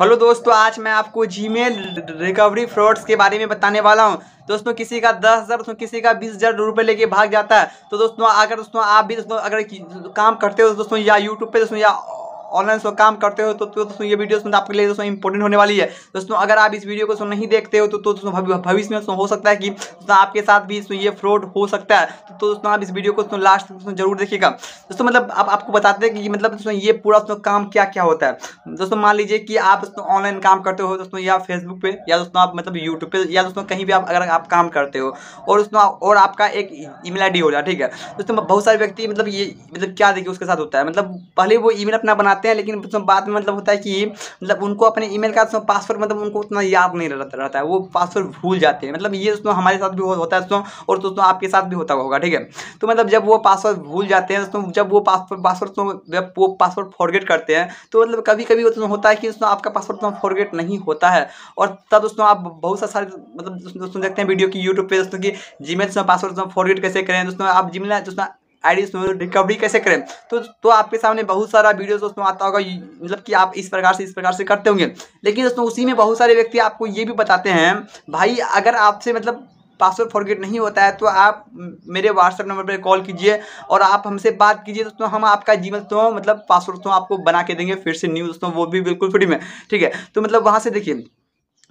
hello दोस्तों आज मैं आपको जीमेल रिकवरी फ्रॉड्स के बारे में बताने वाला हूं दोस्तों किसी का दस हज़ार दोस्तों किसी का बीस हज़ार रुपये लेके भाग जाता है तो दोस्तों अगर दोस्तों आप भी दोस्तों अगर काम करते हो दोस्तों या यूट्यूब पे दोस्तों या ऑनलाइन सो काम करते हो तो, तो दोस्तों ये वीडियो सुनना मतलब आपके लिए दोस्तों इंपॉर्टेंट होने वाली है दोस्तों अगर आप इस वीडियो को नहीं देखते हो तो, तो दोस्तों भविष्य में हो सकता है कि आपके साथ भी ये फ्रॉड हो सकता है तो, तो दोस्तों आप इस वीडियो को लास्ट तक जरूर देखिएगा दोस्तों मतलब आप आपको बताते हैं कि मतलब दोस्तों ये पूरा दोस्तों काम क्या क्या होता है दोस्तों मान लीजिए कि आप दोस्तों ऑनलाइन काम करते हो दोस्तों या फेसबुक पे या दोस्तों आप मतलब यूट्यूब पे या दोस्तों कहीं भी आप अगर आप काम करते हो और दोस्तों और आपका एक ईमेल आईडी हो जाए ठीक है दोस्तों बहुत सारे व्यक्ति मतलब ये मतलब क्या देखिए उसके साथ होता है मतलब पहले वो ईमेल अपना बनाते आते हैं लेकिन बाद में मतलब होता है कि मतलब उनको अपने ईमेल का पासवर्ड मतलब उनको उतना याद नहीं रहता है वो पासवर्ड भूल जाते हैं मतलब ये दोस्तों हमारे साथ भी होता है दोस्तों और दोस्तों आपके साथ भी होता होगा ठीक है तो मतलब जब वो पासवर्ड भूल जाते हैं दोस्तों जब वो पासवर्ड पासवर्ड तो जब वो पासवर्ड फॉरगेट करते हैं तो मतलब कभी कभी होता है कि दोस्तों आपका पासवर्ड फॉरगेट तो नहीं होता है और तब दोस्तों आप बहुत सा सारे मतलब दोस्तों देखते हैं वीडियो की यूट्यूब पर दोस्तों की जीमेल पासवर्ड पासवर्ड फॉरगेट कैसे करें दोस्तों आप जीमेल दोस्तों आईडी रिकवरी कैसे करें तो तो आपके सामने बहुत सारा वीडियो दोस्तों आता होगा मतलब कि आप इस प्रकार से इस प्रकार से करते होंगे लेकिन दोस्तों उसी में बहुत सारे व्यक्ति आपको ये भी बताते हैं भाई अगर आपसे मतलब पासवर्ड फॉरगेट नहीं होता है तो आप मेरे व्हाट्सएप नंबर पर कॉल कीजिए और आप हमसे बात कीजिए दोस्तों हम आपका जी तो मतलब पासवर्ड तो आपको बना के देंगे फिर से न्यू दोस्तों वो भी बिल्कुल फ्री में ठीक है तो मतलब वहाँ से देखिए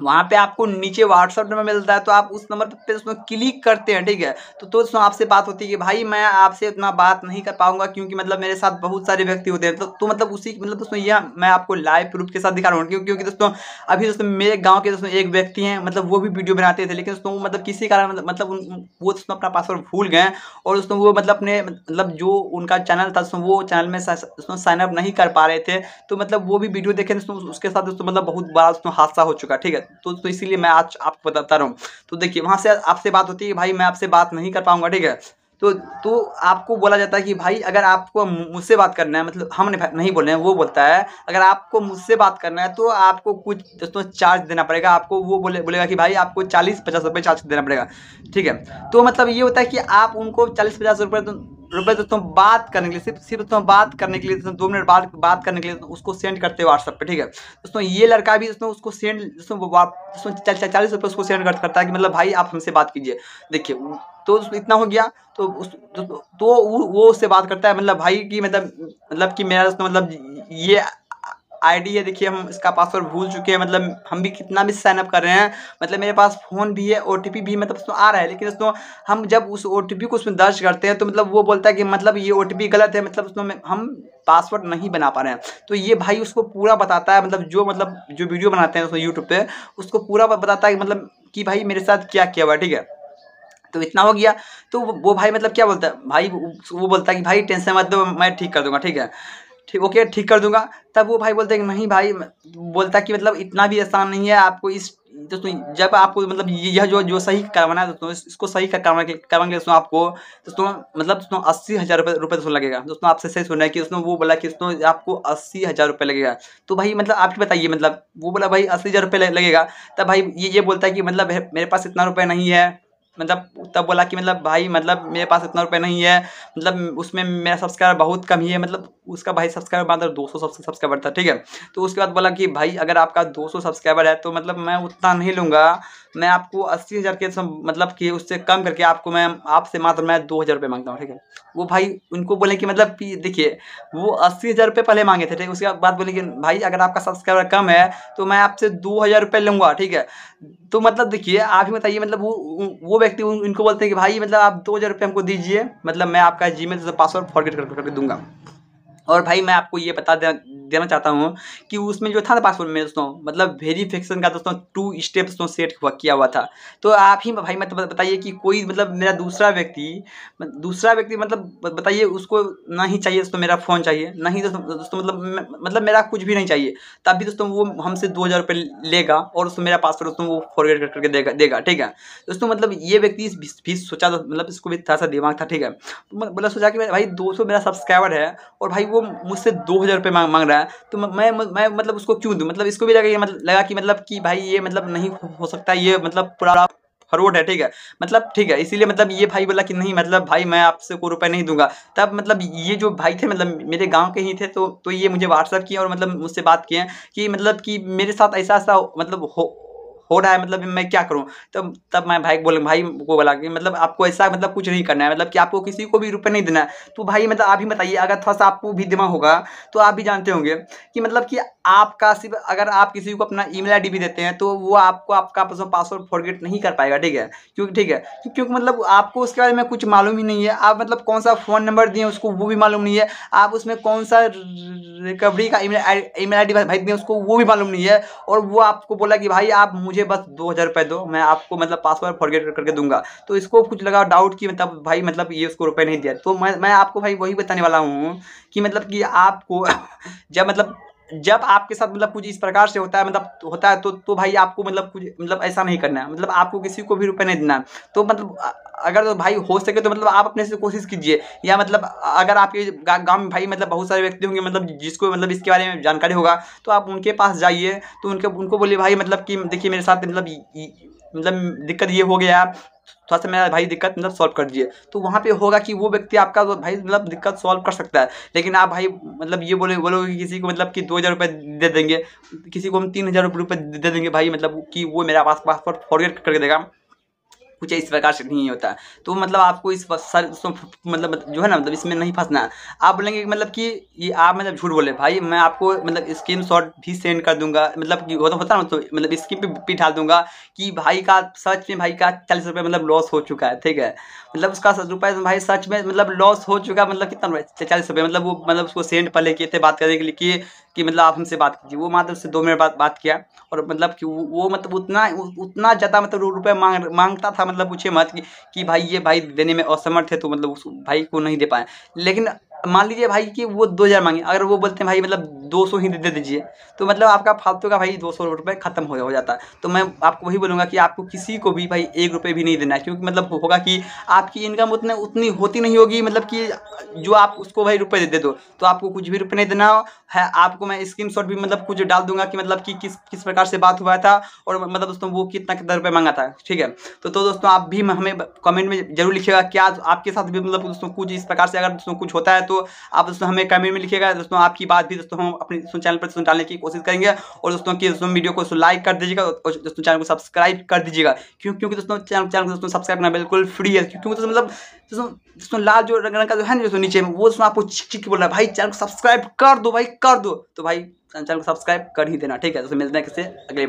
वहाँ पे आपको नीचे व्हाट्सअप नंबर मिलता है तो आप उस नंबर पे उसमें क्लिक करते हैं ठीक है तो तो दोस्तों आपसे बात होती है कि भाई मैं आपसे इतना बात नहीं कर पाऊंगा क्योंकि मतलब मेरे साथ बहुत सारे व्यक्ति होते हैं तो, तो मतलब उसी मतलब दोस्तों यह मैं आपको लाइव प्रूफ के साथ दिखा रहा हूँ क्योंकि क्योंकि दोस्तों अभी दोस्तों मेरे गाँव के दोस्तों एक व्यक्ति हैं मतलब वो भी वीडियो बनाते थे लेकिन दोस्तों मतलब किसी कारण मतलब, मतलब वो दोस्तों अपना पासवर्ड भूल गए और दोस्तों वो मतलब अपने मतलब जो उनका चैनल था दोस्तों वो चैनल में दोस्तों साइनअप नहीं कर पा रहे थे तो मतलब वो भी वीडियो देखे दोस्तों उसके साथ दोस्तों मतलब बहुत बड़ा दोस्तों हादसा हो चुका ठीक है तो तो इसीलिए मैं आज आपको बताता रहा हूँ तो देखिए वहाँ से आपसे बात होती है भाई मैं आपसे बात नहीं कर पाऊँगा ठीक है तो तो आपको बोला जाता है कि भाई अगर आपको मुझसे बात करना है मतलब हम नहीं बोल रहे हैं वो बोलता है अगर आपको मुझसे बात करना है तो आपको कुछ दोस्तों चार्ज देना पड़ेगा आपको वो बोले बोलेगा कि भाई आपको चालीस पचास रुपये चार्ज देना पड़ेगा ठीक है तो मतलब ये होता है कि आप उनको चालीस पचास रुपये तो रुपये तो तुम बात करने के लिए सिर्फ सिर्फ तुम बात करने के लिए दोस्तों दो मिनट बाद बात करने के लिए उसको सेंड करते हो व्हाट्सअप पे ठीक है दोस्तों ये लड़का भी दोस्तों उसको सेंड दोस्तों चालीस रुपये उसको सेंड करता है कि मतलब भाई आप हमसे बात कीजिए देखिए तो इतना हो गया तो उस तो, तो वो उससे बात करता है मतलब भाई की मतलब मतलब कि मेरा दोस्तों मतलब ये आईडी है देखिए हम इसका पासवर्ड भूल चुके हैं मतलब हम भी कितना भी साइनअप कर रहे हैं मतलब मेरे पास फ़ोन भी है ओ भी मतलब उसमें आ रहा है लेकिन दोस्तों हम जब उस ओ को उसमें दर्ज करते हैं तो मतलब वो बोलता है कि मतलब ये ओ गलत है मतलब उसमें हम पासवर्ड नहीं बना पा रहे हैं तो ये भाई उसको पूरा बताता है मतलब जो मतलब जो वीडियो बनाते हैं उसमें यूट्यूब पर उसको पूरा बताता है मतलब कि भाई मेरे साथ क्या किया हुआ ठीक है तो इतना हो गया तो वो भाई मतलब क्या बोलता है भाई वो बोलता है कि भाई टेंशन मत दो मैं ठीक कर दूंगा ठीक है ठीक ओके ठीक कर दूंगा तब वो भाई बोलते हैं नहीं भाई बोलता कि मतलब इतना भी आसान नहीं है आपको इस दोस्तों जब आपको मतलब यह जो जो सही करवाना है दोस्तों इसको सही करवा करवाएंगे दोस्तों आपको दोस्तों मतलब दोस्तों अस्सी हज़ार रुपये रुपये दोस्तों लगेगा दोस्तों आपसे सही सुना है कि दोस्तों वो बोला कि दोस्तों आपको अस्सी हज़ार रुपये लगेगा तो भाई मतलब आप ही बताइए मतलब वो बोला भाई अस्सी हज़ार रुपये लगेगा तब भाई ये ये बोलता है कि मतलब मेरे पास इतना रुपये नहीं है मतलब तब बोला कि मतलब भाई मतलब मेरे पास इतना रुपये नहीं है मतलब उसमें मेरा सब्सक्राइबर बहुत कम ही है मतलब उसका भाई सब्सक्राइबर मात्र दो सौ सब्सक्राइबर था ठीक है तो उसके बाद बोला कि भाई अगर आपका दो सौ सब्सक्राइबर है तो मतलब मैं उतना नहीं लूँगा मैं आपको अस्सी हज़ार के मतलब कि उससे कम करके आपको मैं आपसे मात्र मैं दो हज़ार रुपये मांगता हूँ ठीक है वो भाई उनको बोले कि मतलब देखिए वो अस्सी हज़ार रुपये पहले मांगे थे ठीक उसके बाद बोले कि भाई अगर आपका सब्सक्राइबर कम है तो मैं आपसे दो हज़ार रुपये लूँगा ठीक है तो मतलब देखिए आप ही बताइए मतलब वो वो व्यक्ति उनको बोलते हैं कि भाई मतलब आप दो हज़ार रुपये हमको दीजिए मतलब मैं आपका जी मेल पासवर्ड फॉरवर्ड करके दूंगा और भाई मैं आपको ये बता देना चाहता हूँ कि उसमें जो था ना पासवर्ड में दोस्तों मतलब वेरीफिकेशन का दोस्तों टू स्टेप दोस्तों सेट किया हुआ था तो आप ही भाई मतलब बताइए कि कोई मतलब मेरा दूसरा व्यक्ति दूसरा व्यक्ति मतलब बताइए उसको ना ही चाहिए दोस्तों मेरा फ़ोन चाहिए ना ही दोस्तों दोस्तों मतलब मतलब मेरा कुछ भी नहीं चाहिए तब भी दोस्तों वो हमसे दो हज़ार रुपये लेगा और उसमें मेरा पासवर्ड दोस्तों वो फॉरवर्ड करके देगा देगा ठीक है दोस्तों मतलब ये व्यक्ति भी सोचा तो मतलब इसको भी थोड़ा सा दिमाग था ठीक है तो मतलब सोचा कि भाई दो मेरा सब्सक्राइबर है और भाई वो मुझसे दो हज़ार रुपये मांग मांग रहा है गया तो मैं मैं मतलब उसको क्यों दूँ मतलब इसको भी लगा मतलब लगा कि मतलब कि भाई ये मतलब नहीं हो सकता ये मतलब पूरा फरवर्ड है ठीक है मतलब ठीक है इसीलिए मतलब ये भाई बोला कि नहीं मतलब भाई मैं आपसे को रुपये नहीं दूंगा तब मतलब ये जो भाई थे मतलब मेरे गांव के ही थे तो तो ये मुझे व्हाट्सअप किए और मतलब मुझसे बात किए कि मतलब कि मेरे साथ ऐसा ऐसा मतलब हो हो रहा है मतलब मैं क्या करूँ तब तब मैं भाई बोले भाई को बोला कि मतलब आपको ऐसा मतलब कुछ नहीं करना है मतलब कि आपको किसी को भी रुपये नहीं देना है तो भाई मतलब आप ही बताइए अगर थोड़ा सा आपको भी दिमाग होगा तो आप भी जानते होंगे कि मतलब कि आपका सिर्फ अगर आप किसी को अपना ईमेल आईडी भी देते हैं तो वो आपको आपका पासवर्ड फॉरगेट नहीं कर पाएगा ठीक है क्योंकि ठीक है क्योंकि मतलब आपको उसके बारे में कुछ मालूम ही नहीं है आप मतलब कौन सा फ़ोन नंबर दिए उसको वो भी मालूम नहीं है आप उसमें कौन सा रिकवरी का ईमेल ईमेल आईडी भाई दिए उसको वो भी मालूम नहीं है और वो आपको बोला कि भाई आप मुझे मुझे बस दो हज़ार रुपये दो मैं आपको मतलब पासवर्ड फॉरगेट करके दूंगा तो इसको कुछ लगा डाउट कि मतलब भाई मतलब ये उसको रुपए नहीं दिया तो मैं मैं आपको भाई वही बताने वाला हूँ कि मतलब कि आपको जब मतलब जब आपके साथ मतलब कुछ इस प्रकार से होता है मतलब होता है तो तो भाई आपको मतलब कुछ मतलब ऐसा नहीं करना है मतलब आपको किसी को भी रुपये नहीं देना तो मतलब अगर तो भाई हो सके तो मतलब आप अपने से कोशिश कीजिए या मतलब अगर आपके गांव में भाई मतलब बहुत सारे व्यक्ति होंगे मतलब जिसको मतलब इसके बारे में जानकारी होगा तो आप उनके पास जाइए तो उनके उनको बोलिए भाई मतलब कि देखिए मेरे साथ मतलब मतलब दिक्कत ये हो गया थोड़ा सा मेरा भाई दिक्कत मतलब सॉल्व कर दीजिए तो वहाँ पे होगा कि वो व्यक्ति आपका भाई मतलब दिक्कत सॉल्व कर सकता है लेकिन आप भाई मतलब ये बोले बोलोगे कि किसी को मतलब कि दो हज़ार रुपये दे देंगे किसी को हम तीन हज़ार रुपये दे देंगे भाई मतलब कि वो मेरा पास पासपोर्ट फॉरवर्ड करके देगा कुछ इस प्रकार से नहीं होता तो मतलब आपको इस सर मतलब जो है ना मतलब इसमें नहीं फंसना आप बोलेंगे मतलब कि ये आप मतलब झूठ बोले भाई मैं आपको मतलब स्क्रीन शॉट भी सेंड कर दूंगा मतलब कि होता होता ना तो मतलब स्क्रीन पे भी डाल दूंगा कि भाई का सच में भाई का चालीस रुपये मतलब लॉस हो चुका है ठीक है मतलब उसका सच रुपये तो भाई सच में मतलब लॉस हो चुका है मतलब कितना चालीस रुपये मतलब वो मतलब उसको सेंड पहले किए थे बात करने के लिए कि कि मतलब आप हमसे बात कीजिए वो मात्र उससे दो मिनट बाद बात किया और मतलब कि वो मतलब उतना उतना ज़्यादा मतलब रुपये मांग मांगता था मतलब पूछे मत कि, कि भाई ये भाई देने में असमर्थ है तो मतलब उस भाई को नहीं दे पाए लेकिन मान लीजिए भाई कि वो दो हज़ार मांगे अगर वो बोलते हैं भाई मतलब दो सौ ही दे दीजिए तो मतलब आपका फालतू का भाई दो सौ रुपये खत्म हो, हो जाता तो मैं आपको वही बोलूँगा कि आपको किसी को भी भाई एक रुपये भी नहीं देना है क्योंकि मतलब होगा कि आपकी इनकम उतने उतनी होती नहीं होगी मतलब कि जो आप उसको भाई रुपये दे, दे दो तो आपको कुछ भी रुपये नहीं देना है आपको मैं स्क्रीन भी मतलब कुछ डाल दूंगा कि मतलब कि किस किस प्रकार से बात हुआ था और मतलब दोस्तों वो कितना कितना रुपये मांगा था ठीक है तो तो दोस्तों आप भी हमें कमेंट में जरूर लिखिएगा क्या आपके साथ भी मतलब दोस्तों कुछ इस प्रकार से अगर दोस्तों कुछ होता है तो आप दोस्तों हमें कमेंट में लिखिएगा दोस्तों आपकी बात भी दोस्तों हम अपने चैनल पर दोस्तों डालने की कोशिश करेंगे और दोस्तों की दोस्तों वीडियो को लाइक कर दीजिएगा और दोस्तों चैनल को सब्सक्राइब कर दीजिएगा क्यों क्योंकि दोस्तों चैनल को दोस्तों सब्सक्राइब करना बिल्कुल फ्री है क्योंकि दोस्तों मतलब दोस्तों लाल जो रंग रंग का जो है ना दोस्तों नीचे में वो दोस्तों आपको चिक चिक बोल रहा है भाई चैनल को सब्सक्राइब कर दो भाई कर दो तो भाई चैनल को सब्सक्राइब कर ही देना ठीक है दोस्तों मिलते हैं किसी अगले